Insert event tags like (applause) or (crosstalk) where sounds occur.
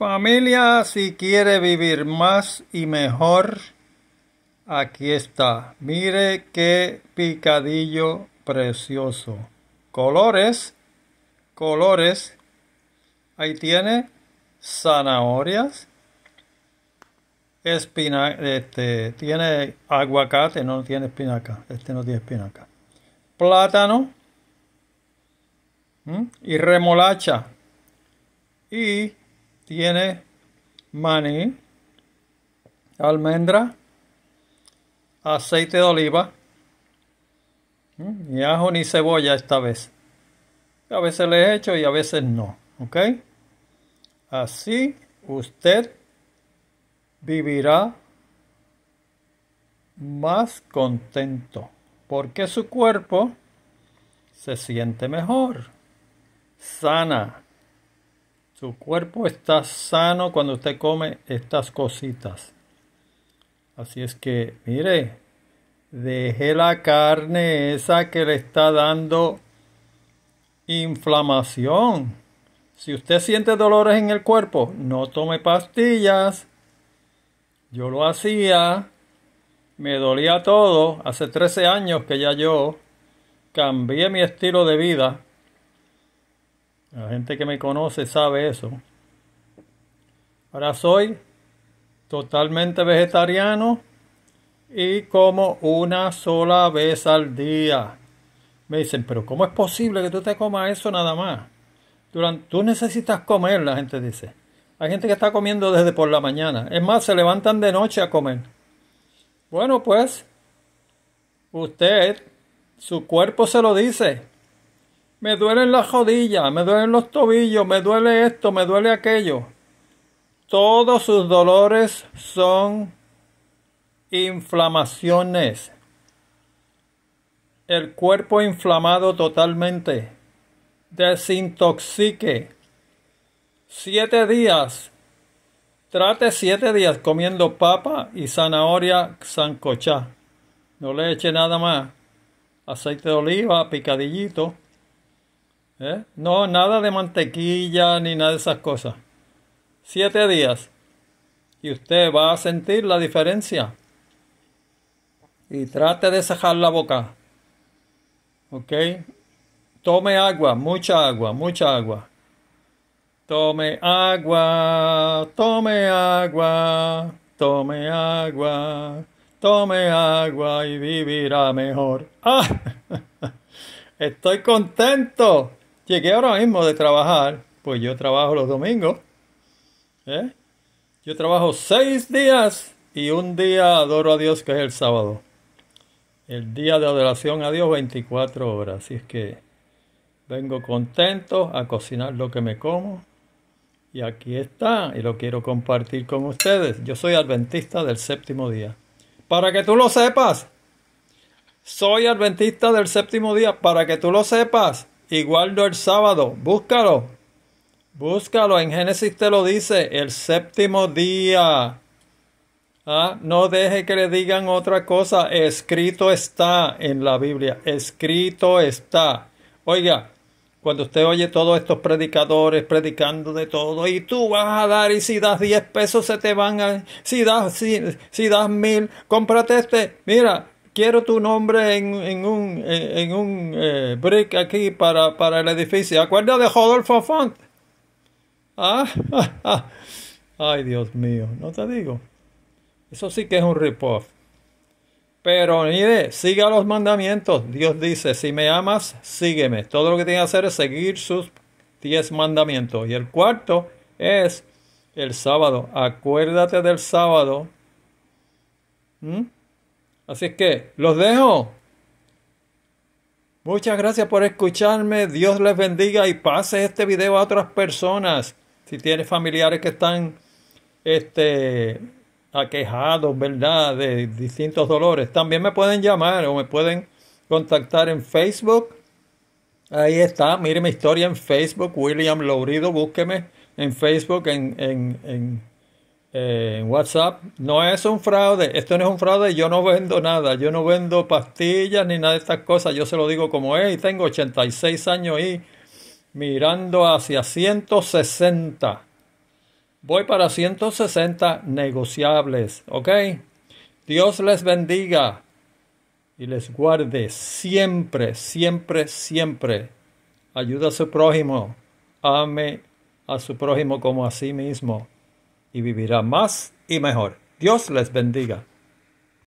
Familia, si quiere vivir más y mejor, aquí está. Mire qué picadillo precioso. Colores, colores. Ahí tiene zanahorias. Espina, este, tiene aguacate, no tiene espinaca. Este no tiene espinaca. Plátano. Y remolacha. Y tiene maní, almendra, aceite de oliva, ni ajo ni cebolla esta vez. A veces le he hecho y a veces no, ¿ok? Así usted vivirá más contento porque su cuerpo se siente mejor, sana, su cuerpo está sano cuando usted come estas cositas. Así es que, mire, deje la carne esa que le está dando inflamación. Si usted siente dolores en el cuerpo, no tome pastillas. Yo lo hacía, me dolía todo. Hace 13 años que ya yo cambié mi estilo de vida la gente que me conoce sabe eso. Ahora soy totalmente vegetariano y como una sola vez al día. Me dicen, pero ¿cómo es posible que tú te comas eso nada más? Durante, tú necesitas comer, la gente dice. Hay gente que está comiendo desde por la mañana. Es más, se levantan de noche a comer. Bueno, pues usted, su cuerpo se lo dice. Me duelen las rodillas, me duelen los tobillos, me duele esto, me duele aquello. Todos sus dolores son inflamaciones. El cuerpo inflamado totalmente. Desintoxique. Siete días. Trate siete días comiendo papa y zanahoria sancochá. No le eche nada más. Aceite de oliva, picadillito. ¿Eh? No, nada de mantequilla ni nada de esas cosas. Siete días. Y usted va a sentir la diferencia. Y trate de cejar la boca. ¿Ok? Tome agua, mucha agua, mucha agua. Tome agua, tome agua, tome agua, tome agua y vivirá mejor. (laughs) ¡Ah! (laughs) Estoy contento. Llegué ahora mismo de trabajar, pues yo trabajo los domingos. ¿eh? Yo trabajo seis días y un día adoro a Dios que es el sábado. El día de adoración a Dios 24 horas. Así es que vengo contento a cocinar lo que me como. Y aquí está, y lo quiero compartir con ustedes. Yo soy adventista del séptimo día. Para que tú lo sepas. Soy adventista del séptimo día, para que tú lo sepas guardo el sábado, búscalo. Búscalo, en Génesis te lo dice, el séptimo día. ¿Ah? No deje que le digan otra cosa, escrito está en la Biblia, escrito está. Oiga, cuando usted oye todos estos predicadores predicando de todo, y tú vas a dar, y si das 10 pesos se te van a. Si das, si, das mil, cómprate este. Mira, quiero tu nombre en, en un, en un eh, brick aquí para, para el edificio. Acuérdate, de Rodolfo Font. Ah, (laughs) ah, ¿Ah? Ay, Dios mío, no te digo. Eso sí que es un ripoff. Pero mire, siga los mandamientos. Dios dice, si me amas, sígueme. Todo lo que tiene que hacer es seguir sus diez mandamientos. Y el cuarto es el sábado. Acuérdate del sábado. ¿Mm? Así es que los dejo. Muchas gracias por escucharme. Dios les bendiga y pase este video a otras personas. Si tienes familiares que están este, aquejados, ¿verdad? De distintos dolores. También me pueden llamar o me pueden contactar en Facebook. Ahí está, mire mi historia en Facebook, William Lourido. búsqueme en Facebook, en, en en WhatsApp. No es un fraude, esto no es un fraude, yo no vendo nada, yo no vendo pastillas ni nada de estas cosas, yo se lo digo como es y tengo 86 años y mirando hacia 160. Voy para 160 negociables, ¿ok? Dios les bendiga y les guarde siempre, siempre, siempre. Ayuda a su prójimo, ame a su prójimo como a sí mismo y vivirá más y mejor. Dios les bendiga.